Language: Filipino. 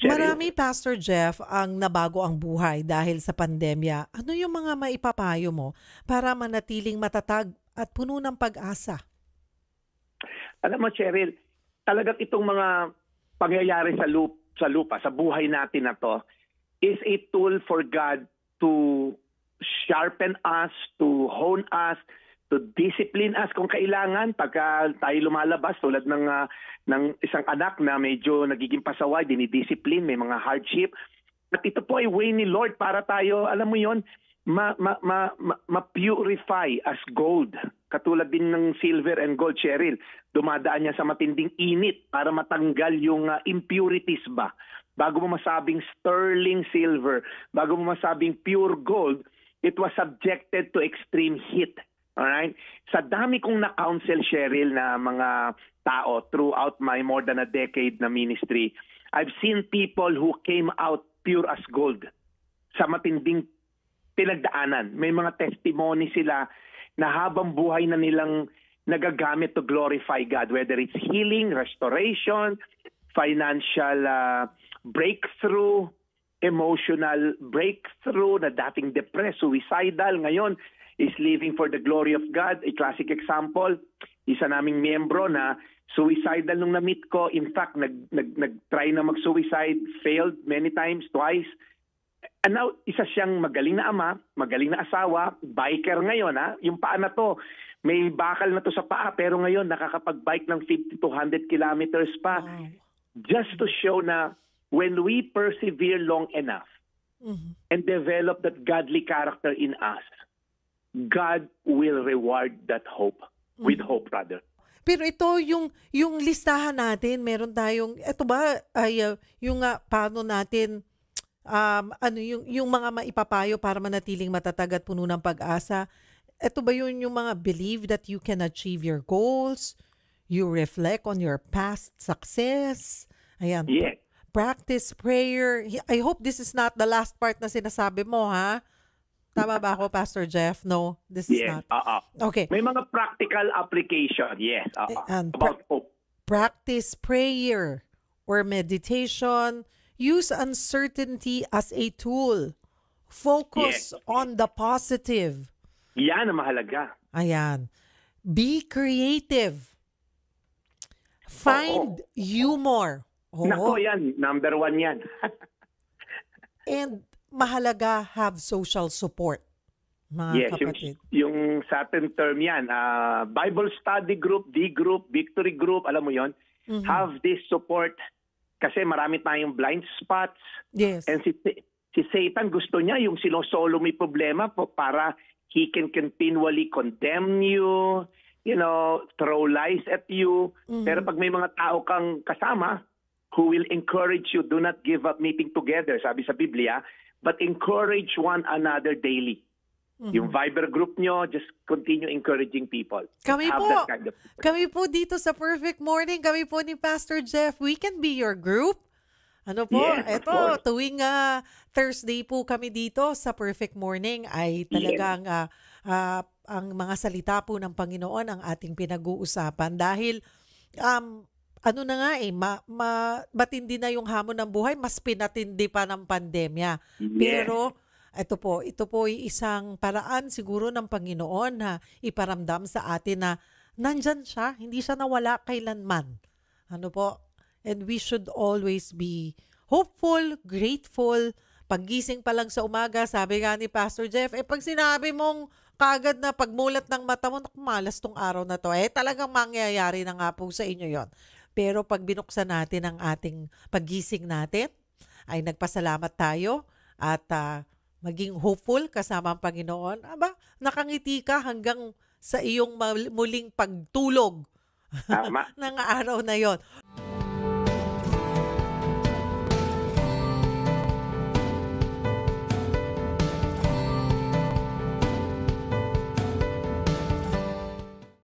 Marami, Pastor Jeff, ang nabago ang buhay dahil sa pandemya. Ano yung mga maipapayo mo para manatiling matatag at puno ng pag-asa? Alam mo, Cheryl, talagang itong mga pangyayari sa, lupa, sa lupa, sa buhay natin na to, is a tool for God to sharpen us, to hone us, to discipline us kung kailangan pagka tayo lumalabas tulad ng uh, ng isang anak na medyo nagiging pasaway, dinidiscipline, may mga hardship. At ito po ay way ni Lord para tayo, alam mo 'yon, ma, ma, ma, ma, ma-purify as gold. Katulad din ng silver and gold, Cheryl. Dumadaan niya sa matinding init para matanggal yung uh, impurities ba. Bago mo masabing sterling silver, bago mo masabing pure gold, it was subjected to extreme heat. 1999, sa dami kong na-counsel, Cheryl, na mga tao throughout my more than a decade na ministry, I've seen people who came out pure as gold sa matinding pinagdaanan. May mga testimony sila na habang buhay na nilang nagagamit to glorify God, whether it's healing, restoration, financial uh, breakthrough, emotional breakthrough na dating depressed, suicidal, ngayon is living for the glory of God. A classic example, isa naming miyembro na suicidal nung na-meet ko. In fact, nag, nag, try na mag-suicide, failed many times, twice. And now, isa siyang magaling na ama, magaling na asawa, biker ngayon ha. Yung paa na to, may bakal na to sa paa, pero ngayon nakakapag-bike ng 50 to 100 kilometers pa. Wow. Just to show na when we persevere long enough mm-hmm. and develop that godly character in us, God will reward that hope mm-hmm. with hope rather. Pero ito yung yung listahan natin, meron tayong ito ba ay uh, yung uh, paano natin um, ano yung yung mga maipapayo para manatiling matatag at puno ng pag-asa. Ito ba yun yung mga believe that you can achieve your goals, you reflect on your past success. Ayan. Yes practice prayer. I hope this is not the last part na sinasabi mo, ha? Tama ba ako, Pastor Jeff? No, this yes, is not. Uh-uh. Okay. May mga practical application, yes. Uh-uh. Eh, and pra- About hope. Practice prayer or meditation. Use uncertainty as a tool. Focus yes. on the positive. Yan ang mahalaga. Ayan. Be creative. Find Oo. humor. Oo. Nako yan, number one yan. And mahalaga have social support, mga yes, kapatid. Yung, yung sa atin term yan, uh, Bible study group, D group, victory group, alam mo yon mm-hmm. Have this support kasi marami tayong blind spots. Yes. And si, si Satan gusto niya yung sinosolo may problema po para he can continually condemn you, you know, throw lies at you. Mm-hmm. Pero pag may mga tao kang kasama, who will encourage you, do not give up meeting together, sabi sa Biblia, but encourage one another daily. Mm-hmm. Yung Viber group nyo, just continue encouraging people. Kami po, kind of people. kami po dito sa Perfect Morning, kami po ni Pastor Jeff, we can be your group. Ano po, yes, eto, tuwing uh, Thursday po kami dito sa Perfect Morning ay talagang yes. uh, ah, uh, ah, ang mga salita po ng Panginoon ang ating pinag-uusapan dahil um, ano na nga eh, ma, ma, matindi na yung hamon ng buhay, mas pinatindi pa ng pandemya. Yes. Pero ito po, ito po ay isang paraan siguro ng Panginoon na iparamdam sa atin na nandyan siya, hindi siya nawala kailanman. Ano po? And we should always be hopeful, grateful. Paggising pa lang sa umaga, sabi nga ni Pastor Jeff, eh pag sinabi mong kagad na pagmulat ng mata mo, malas tong araw na to. Eh, talagang mangyayari na nga po sa inyo yon. Pero pag binuksan natin ang ating pagising natin, ay nagpasalamat tayo at uh, maging hopeful kasama ang Panginoon. Aba, nakangiti ka hanggang sa iyong muling pagtulog ng araw na yon.